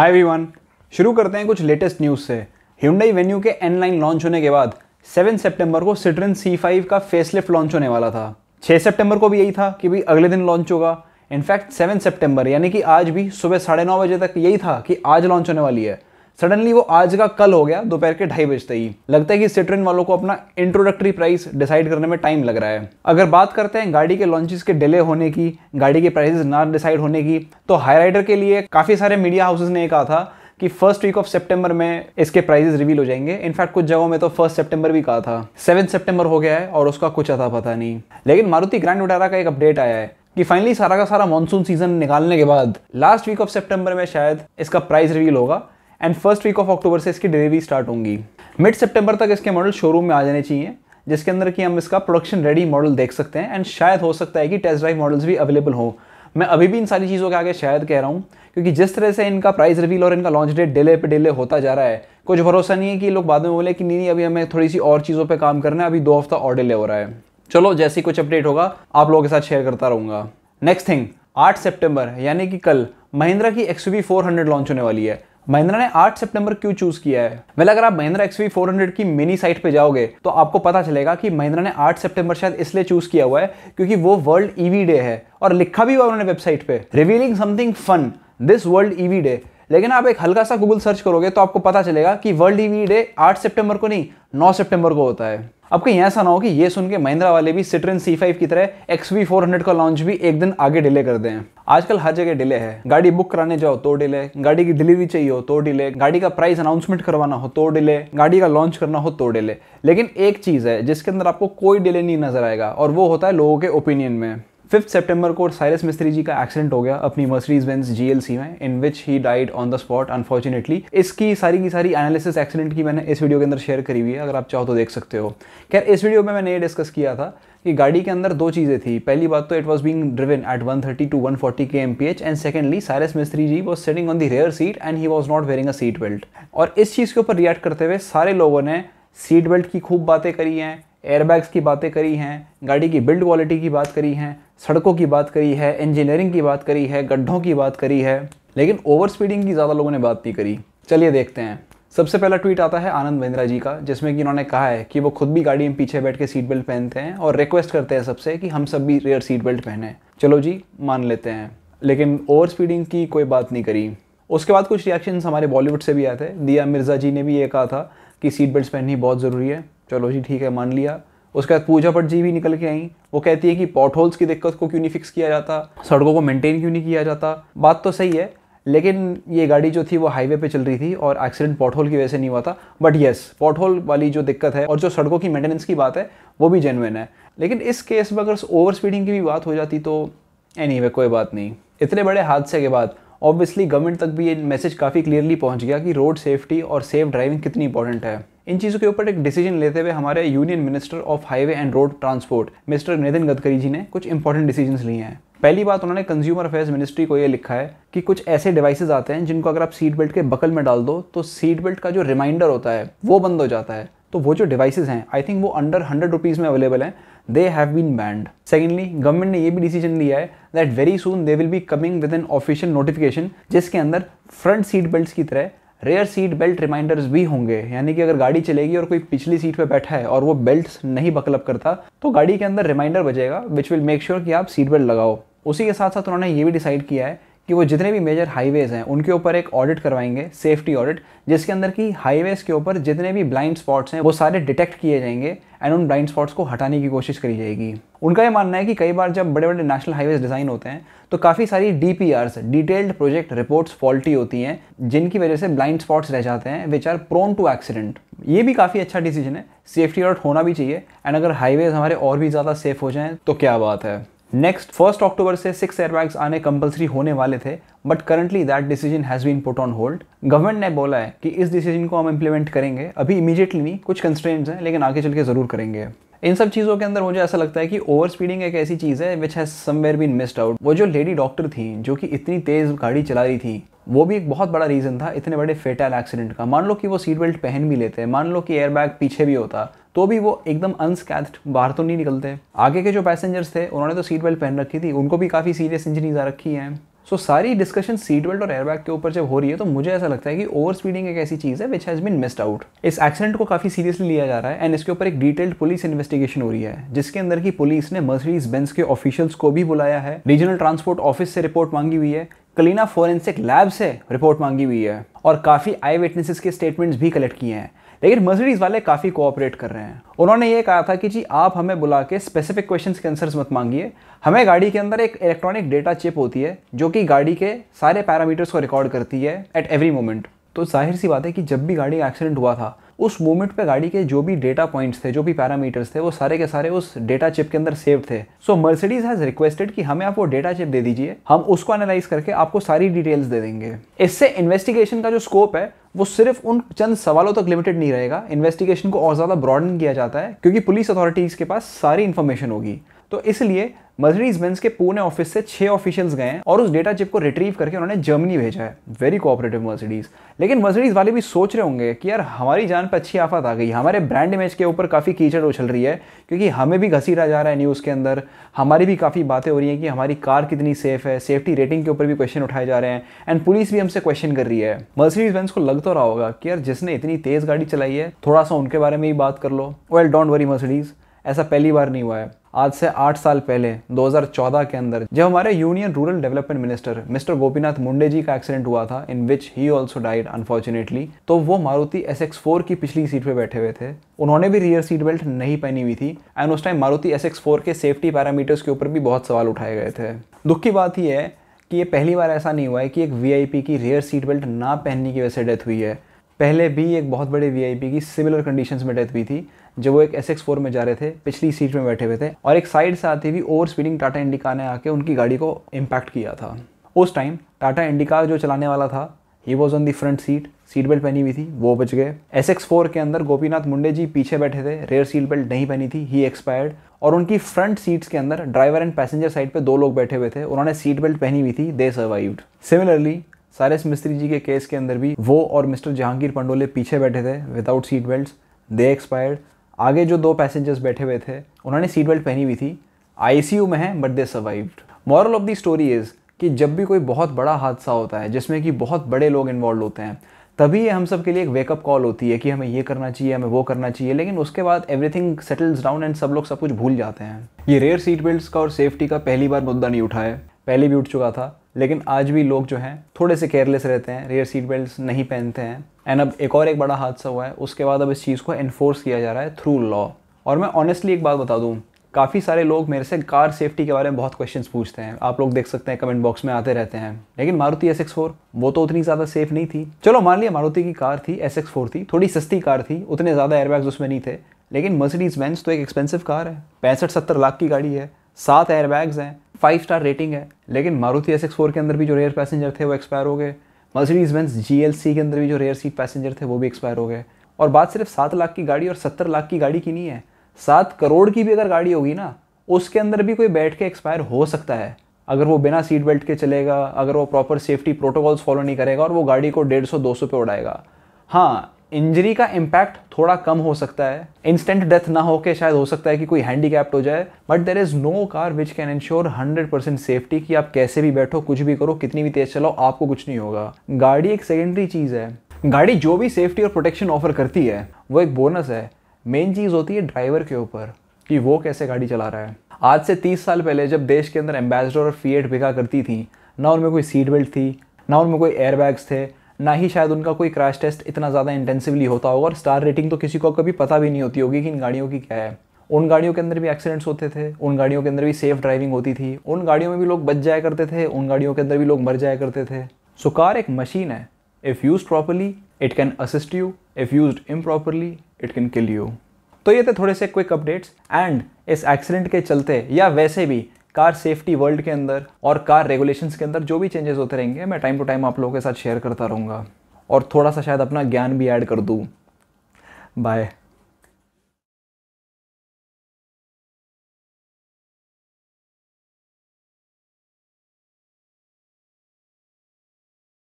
hi everyone शुरू करते हैं कुछ लेटेस्ट न्यूज़ से ह्यूंडई वेन्यू के एन लाइन लॉन्च होने के बाद 7 सितंबर को सी C5 का फेसलिफ्ट लॉन्च होने वाला था 6 सितंबर को भी यही था कि भी अगले दिन लॉन्च होगा इनफैक्ट 7 सितंबर यानी कि आज भी सुबह साढ़े नौ बजे तक यही था कि आज लॉन्च होने वाली है सडनली वो आज का कल हो गया दोपहर के ढाई बजते ही लगता है कि सिट्रेन वालों को अपना इंट्रोडक्टरी प्राइस डिसाइड करने में टाइम लग रहा है अगर बात करते हैं गाड़ी के लॉन्चेस के डिले होने की गाड़ी के प्राइसेस ना डिसाइड होने की तो हाई राइडर के लिए काफ़ी सारे मीडिया हाउसेज ने कहा था कि फर्स्ट वीक ऑफ सितंबर में इसके प्राइजेस रिवील हो जाएंगे इनफैक्ट कुछ जगहों में तो फर्स्ट सितंबर भी कहा था सेवन सितंबर हो गया है और उसका कुछ अता पता नहीं लेकिन मारुति ग्रैंड वटारा का एक अपडेट आया है कि फाइनली सारा का सारा मानसून सीजन निकालने के बाद लास्ट वीक ऑफ सितंबर में शायद इसका प्राइस रिवील होगा and first week of October से इसकी डिलीवरी स्टार्ट होंगी मिड सेप्टेम्बर तक इसके मॉडल शोरूम में आ जाने चाहिए जिसके अंदर कि हम इसका प्रोडक्शन रेडी मॉडल देख सकते हैं एंड शायद हो सकता है कि टेस्ट ड्राइव मॉडल्स भी अवेलेबल हो मैं अभी भी इन सारी चीज़ों के आगे शायद कह रहा हूँ क्योंकि जिस तरह से इनका प्राइस रिवील और इनका लॉन्च डेट डिले पे डिले होता जा रहा है कुछ भरोसा नहीं है कि लोग बाद में बोले कि नहीं नहीं अभी हमें थोड़ी सी और चीज़ों पर काम करना है अभी दो हफ्ता और डिले हो रहा है चलो जैसी कुछ अपडेट होगा आप लोगों के साथ शेयर करता रहूँगा नेक्स्ट थिंग आठ सेप्टेम्बर यानी कि कल महिंद्रा की एक्स वी लॉन्च होने वाली है महिंद्रा ने 8 सितंबर क्यों चूज किया है वेल अगर आप महिंद्रा एक्सवी वी की मिनी साइट पे जाओगे तो आपको पता चलेगा कि महिंद्रा ने 8 सितंबर शायद इसलिए चूज किया हुआ है क्योंकि वो वर्ल्ड ईवी डे है और लिखा भी हुआ उन्होंने वेबसाइट पे revealing something fun this world EV day लेकिन आप एक हल्का सा गूगल सर्च करोगे तो आपको पता चलेगा कि वर्ल्ड ईवी डे आठ सेप्टेम्बर को नहीं नौ सेप्टेम्बर को होता है आपको यहाँ ऐसा ना हो कि ये सुन के महिंद्रा वाले भी सिट्रन सी फाइव की तरह एक्स वी फोर हंड्रेड का लॉन्च भी एक दिन आगे डिले कर दें आजकल हर जगह डिले है गाड़ी बुक कराने जाओ तो डिले गाड़ी की डिलीवरी चाहिए हो तो डिले गाड़ी का प्राइस अनाउंसमेंट करवाना हो तो डिले गाड़ी का लॉन्च करना हो तो डिले लेकिन एक चीज़ है जिसके अंदर आपको कोई डिले नहीं नजर आएगा और वो होता है लोगों के ओपिनियन में फिफ्थ सेप्टेम्बर को साइरस मिस्त्री जी का एक्सीडेंट हो गया अपनी मर्सरीज वेंस जीएलसी में in which he died on the spot unfortunately इसकी सारी की सारी एनालिसिस एक्सीडेंट की मैंने इस वीडियो के अंदर शेयर करी हुई है अगर आप चाहो तो देख सकते हो खैर इस वीडियो में मैंने ये डिस्कस किया था कि गाड़ी के अंदर दो चीज़ें थी पहली बात तो it was being driven at 130 to one forty K M P H and secondly Cyrus Mistry ji was sitting on the rear seat and he was not wearing a seat belt और इस चीज़ के ऊपर रिएक्ट करते हुए सारे लोगों ने सीट बेल्ट की खूब बातें करी हैं एयरबैग्स की बातें करी हैं गाड़ी की बिल्ड क्वालिटी की बात करी हैं सड़कों की बात करी है इंजीनियरिंग की बात करी है गड्ढों की बात करी है लेकिन ओवर स्पीडिंग की ज़्यादा लोगों ने बात नहीं करी चलिए देखते हैं सबसे पहला ट्वीट आता है आनंद महिंद्रा जी का जिसमें कि इन्होंने कहा है कि वो खुद भी गाड़ी में पीछे बैठ के सीट बेल्ट पहनते हैं और रिक्वेस्ट करते हैं सबसे कि हम सब भी रेयर सीट बेल्ट पहने चलो जी मान लेते हैं लेकिन ओवर स्पीडिंग की कोई बात नहीं करी उसके बाद कुछ रिएक्शंस हमारे बॉलीवुड से भी आए थे दिया मिर्ज़ा जी ने भी ये कहा था कि सीट बेल्ट पहननी बहुत ज़रूरी है चलो जी ठीक है मान लिया उसके बाद पूजा पट जी भी निकल के आई वो कहती है कि पॉट होल्स की दिक्कत को क्यों नहीं फिक्स किया जाता सड़कों को मेंटेन क्यों नहीं किया जाता बात तो सही है लेकिन ये गाड़ी जो थी वो हाईवे पे चल रही थी और एक्सीडेंट पॉट होल की वजह से नहीं हुआ था बट येस पॉट होल वाली जो दिक्कत है और जो सड़कों की मेंटेनेंस की बात है वो भी जेनविन है लेकिन इस केस में अगर ओवर स्पीडिंग की भी बात हो जाती तो एनी anyway, कोई बात नहीं इतने बड़े हादसे के बाद ऑब्वियसली गवर्नमेंट तक भी ये मैसेज काफ़ी क्लियरली पहुंच गया कि रोड सेफ्टी और सेफ ड्राइविंग कितनी इंपॉर्टेंट है इन चीज़ों के ऊपर एक डिसीजन लेते हुए हमारे union minister of highway and road transport mister Nitin Gadkari ji ने कुछ इंपॉर्टेंट डिसीजन लिए हैं पहली बात उन्होंने कंज्यूमर अफेयर्स मिनिस्ट्री को ये लिखा है कि कुछ ऐसे डिवाइसेज आते हैं जिनको अगर आप सीट बेल्ट के बकल में डाल दो तो सीट बेल्ट का जो रिमाइंडर होता है वो बंद हो जाता है तो वो जो डिवाइसेज हैं आई थिंक वो अंडर हंड्रेड रुपीज़ में अवेलेबल हैं they have been banned secondly government ने ये भी डिसीजन लिया है that very soon they will be coming with an official notification जिसके अंदर फ्रंट सीट बेल्ट की तरह रेयर सीट बेल्ट रिमाइंडर्स भी होंगे यानी कि अगर गाड़ी चलेगी और कोई पिछली सीट पर बैठा है और वो बेल्ट नहीं बकलप करता तो गाड़ी के अंदर रिमाइंडर बजेगा विच विल मेक श्योर कि आप सीट बेल्ट लगाओ उसी के साथ साथ उन्होंने ये भी डिसाइड किया है कि वो जितने भी मेजर हाईवेज़ हैं उनके ऊपर एक ऑडिट करवाएंगे सेफ्टी ऑडिट जिसके अंदर की हाईवेज़ के ऊपर जितने भी ब्लाइंड स्पॉट्स हैं वो सारे डिटेक्ट किए जाएंगे एंड उन ब्लाइंड स्पॉट्स को हटाने की कोशिश करी जाएगी उनका ये मानना है कि कई बार जब बड़े बड़े नेशनल हाईवेज डिज़ाइन होते हैं तो काफ़ी सारी D P detailed project reports faulty होती हैं जिनकी वजह से ब्लाइंड स्पॉट्स रह जाते हैं which are prone to accident ये भी काफ़ी अच्छा डिसीजन है सेफ्टी ऑडिट होना भी चाहिए एंड अगर हाईवेज हमारे और भी ज़्यादा सेफ हो जाएँ तो क्या बात है नेक्स्ट फर्स्ट अक्टूबर से सिक्स एयरबैग्स आने कंपलसरी होने वाले थे but currently that decision has been put on hold government ने बोला है कि इस डिसीजन को हम इम्प्लीमेंट करेंगे अभी इमीडिएटली नहीं कुछ कंस्ट्रेंट्स हैं लेकिन आगे चल के ज़रूर करेंगे इन सब चीज़ों के अंदर मुझे ऐसा लगता है कि ओवर स्पीडिंग एक ऐसी चीज़ है which has somewhere been missed out वो जो लेडी डॉक्टर थी जो कि इतनी तेज़ गाड़ी चला रही थी वो भी एक बहुत बड़ा रीज़न था इतने बड़े फेटल एक्सीडेंट का मान लो कि वो सीट बेल्ट पहन भी लेते हैं मान लो कि एयरबैग पीछे भी होता तो भी वो एकदम अनस्कैच्ड बाहर तो नहीं निकलते आगे के जो पैसेंजर्स थे उन्होंने तो सीट बेल्ट पहन रखी थी उनको भी काफ़ी सीरियस इंजरीज आ रखी हैं सो so, सारी डिस्कशन सीट बेल्ट और एयरबैग के ऊपर जब हो रही है तो मुझे ऐसा लगता है कि ओवर स्पीडिंग एक ऐसी चीज़ है which has been missed out इस एक्सीडेंट को काफ़ी सीरियसली लिया जा रहा है एंड इसके ऊपर एक डिटेल्ड पुलिस इन्वेस्टिगेशन हो रही है जिसके अंदर की पुलिस ने मर्सिडीज बेंस के ऑफिशियल्स को भी बुलाया है रीजनल ट्रांसपोर्ट ऑफिस से रिपोर्ट मांगी हुई है कलीना फोरेंसिक लैब से रिपोर्ट मांगी हुई है और काफ़ी आई विटनेसेस के स्टेटमेंट्स भी कलेक्ट किए हैं लेकिन मर्सिडीज वाले काफ़ी कोऑपरेट कर रहे हैं उन्होंने ये कहा था कि जी आप हमें बुला के स्पेसिफिक क्वेश्चन के आंसर्स मत मांगिए हमें गाड़ी के अंदर एक इलेक्ट्रॉनिक डेटा चिप होती है जो कि गाड़ी के सारे पैरामीटर्स को रिकॉर्ड करती है एट एवरी मोमेंट तो जाहिर सी बात है कि जब भी गाड़ी का एक्सीडेंट हुआ था उस मोमेंट पे गाड़ी के जो भी डेटा पॉइंट्स थे जो भी पैरामीटर्स थे वो सारे के सारे उस डेटा चिप के अंदर save the so Mercedes has requested कि हमें आप वो डेटा चिप दे दीजिए हम उसको एनालाइज करके आपको सारी डिटेल्स दे देंगे इससे इन्वेस्टिगेशन का जो स्कोप है वो सिर्फ उन चंद सवालों तक लिमिटेड नहीं रहेगा इन्वेस्टिगेशन को और ज़्यादा ब्रॉडन किया जाता है क्योंकि पुलिस अथॉरिटीज़ के पास सारी इन्फॉर्मेशन होगी तो इसलिए मर्सिडीज बेंज के पुणे ऑफिस से छह ऑफिशियल्स गए हैं और उस डेटा चिप को रिट्रीव करके उन्होंने जर्मनी भेजा है वेरी कोऑपरेटिव मर्सिडीज लेकिन मर्सिडीज वाले भी सोच रहे होंगे कि यार हमारी जान पर अच्छी आफत आ गई हमारे ब्रांड इमेज के ऊपर काफ़ी कीचड़ उछल रही है क्योंकि हमें भी घसीटा जा रहा है न्यूज़ के अंदर हमारी भी काफ़ी बातें हो रही हैं कि हमारी कार कितनी सेफ है सेफ्टी रेटिंग के ऊपर भी क्वेश्चन उठाए जा रहे हैं एंड पुलिस भी हमसे क्वेश्चन कर रही है मर्सिडीज बेंस को लग तो रहा होगा कि यार जिसने इतनी तेज़ गाड़ी चलाई है थोड़ा सा उनके बारे में ही बात कर लो वेल डोंट वरी मर्सिडीज़ ऐसा पहली बार नहीं हुआ है आज से आठ साल पहले 2014 के अंदर जब हमारे union rural development minister mister Gopinath Munde ji का एक्सीडेंट हुआ था in which he also died unfortunately तो वो मारुति एस एक्स फोर की पिछली सीट पे बैठे हुए थे उन्होंने भी रियर सीट बेल्ट नहीं पहनी हुई थी एंड उस time Maruti S X four के सेफ्टी पैरामीटर्स के ऊपर भी बहुत सवाल उठाए गए थे दुख की बात यह है कि ये पहली बार ऐसा नहीं हुआ है कि एक वी की रेयर सीट बेल्ट ना पहनने की वजह से डेथ हुई है पहले भी एक बहुत बड़े वी की सिमिलर कंडीशंस में डेथ हुई थी जब वो एक एस एक्स फोर में जा रहे थे पिछली सीट में बैठे हुए थे और एक साइड से आते हुई ओवर स्पीडिंग टाटा इंडिका ने आके उनकी गाड़ी को इम्पैक्ट किया था उस टाइम टाटा इंडिका जो चलाने वाला था he was on the front seat seat belt पहनी हुई थी वो बच गए एस एक्स फोर के अंदर गोपीनाथ मुंडे जी पीछे बैठे थे रेयर सीट बेल्ट नहीं पहनी थी ही एक्सपायर्ड और उनकी फ्रंट सीट्स के अंदर ड्राइवर एंड पैसेंजर साइड पे दो लोग बैठे हुए थे उन्होंने सीट बेल्ट पहनी हुई थी दे सर्वाइव्ड सिमिलरली सारे मिस्त्री जी के केस के अंदर भी वो और मिस्टर जहांगीर पंडोले पीछे बैठे थे without seat belt they expired आगे जो दो पैसेंजर्स बैठे हुए थे उन्होंने सीट बेल्ट पहनी हुई थी आईसीयू में है but they survived moral of the story is कि जब भी कोई बहुत बड़ा हादसा होता है जिसमें कि बहुत बड़े लोग इन्वॉल्व होते हैं तभी हम सब के लिए एक वेकअप कॉल होती है कि हमें ये करना चाहिए हमें वो करना चाहिए लेकिन उसके बाद एवरीथिंग सेटल्स डाउन एंड सब लोग सब कुछ भूल जाते हैं ये रेयर सीट बेल्ट का और सेफ्टी का पहली बार मुद्दा नहीं है पहले भी उठ चुका था लेकिन आज भी लोग जो हैं थोड़े से केयरलेस रहते हैं रेयर सीट बेल्ट नहीं पहनते हैं एंड अब एक और एक बड़ा हादसा हुआ है उसके बाद अब इस चीज़ को इन्फोर्स किया जा रहा है थ्रू लॉ और मैं ऑनेस्टली एक बात बता दूँ काफ़ी सारे लोग मेरे से कार सेफ्टी के बारे में बहुत क्वेश्चंस पूछते हैं आप लोग देख सकते हैं कमेंट बॉक्स में आते रहते हैं लेकिन मारुति एस एक्स फोर वो तो उतनी ज़्यादा सेफ नहीं थी चलो मान लिया मारुति की कार थी एस एक्स फोर थी थोड़ी सस्ती कार थी उतने ज़्यादा एयरबैग्स उसमें नहीं थे लेकिन मर्सिडीज बेंच तो एक एक्सपेंसिव कार है पैंसठ सत्तर लाख की गाड़ी है सात एयरबैग्स हैं फाइव स्टार रेटिंग है लेकिन मारुति एस के अंदर भी जो रेयर पैसेंजर थे वो एक्सपायर हो गए मर्सिडीज बेंस जी के अंदर भी जो रेयर सीट पैसेंजर थे वो भी एक्सपायर हो गए और बात सिर्फ सात लाख की गाड़ी और सत्तर लाख की गाड़ी की नहीं है सात करोड़ की भी अगर गाड़ी होगी ना उसके अंदर भी कोई बैठ के एक्सपायर हो सकता है अगर वो बिना सीट बेल्ट के चलेगा अगर वो प्रॉपर सेफ्टी प्रोटोकॉल्स फॉलो नहीं करेगा और वो गाड़ी को डेढ़ सौ दो सौ पे उड़ाएगा हाँ इंजरी का इम्पैक्ट थोड़ा कम हो सकता है इंस्टेंट डेथ ना के शायद हो सकता है कि कोई हैंडी हो जाए but there is no car which can insure hundred percent safety कि आप कैसे भी बैठो कुछ भी करो कितनी भी तेज़ चलाओ आपको कुछ नहीं होगा गाड़ी एक सेकेंडरी चीज़ है गाड़ी जो भी सेफ्टी और प्रोटेक्शन ऑफर करती है वो एक बोनस है मेन चीज़ होती है ड्राइवर के ऊपर कि वो कैसे गाड़ी चला रहा है आज से तीस साल पहले जब देश के अंदर एम्बेसडर और फीएट बिका करती थी ना उनमें कोई सीट बेल्ट थी ना उनमें कोई एयरबैग्स थे ना ही शायद उनका कोई क्रैश टेस्ट इतना ज़्यादा इंटेंसिवली होता होगा और स्टार रेटिंग तो किसी को कभी पता भी नहीं होती होगी कि इन गाड़ियों की क्या है उन गाड़ियों के अंदर भी एक्सीडेंट्स होते थे उन गाड़ियों के अंदर भी सेफ ड्राइविंग होती थी उन गाड़ियों में भी लोग बच जाया करते थे उन गाड़ियों के अंदर भी लोग मर जाया करते थे सो कार एक मशीन है if use properly it can assist you if use them properly it can kill you तो ये थे थोड़े से क्विक अपडेट्स एंड इस एक्सीडेंट के चलते या वैसे भी कार सेफ्टी वर्ल्ड के अंदर और कार रेगुलेशंस के अंदर जो भी चेंजेस होते रहेंगे मैं टाइम टू टाइम आप लोगों के साथ शेयर करता रहूँगा और थोड़ा सा शायद अपना ज्ञान भी ऐड कर दूँ बाय